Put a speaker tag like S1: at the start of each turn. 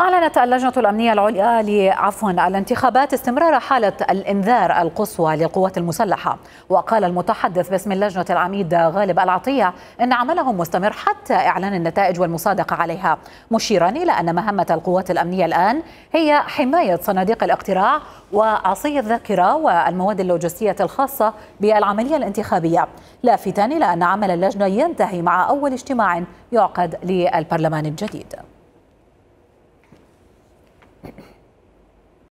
S1: أعلنت اللجنة الأمنية العليا عفوا الانتخابات استمرار حالة الإنذار القصوى للقوات المسلحة وقال المتحدث باسم اللجنة العميد غالب العطية إن عملهم مستمر حتى إعلان النتائج والمصادقة عليها مشيرا إلى أن مهمة القوات الأمنية الآن هي حماية صناديق الاقتراع وعصي الذاكرة والمواد اللوجستية الخاصة بالعملية الانتخابية لافتا إلى أن عمل اللجنة ينتهي مع أول اجتماع يعقد للبرلمان الجديد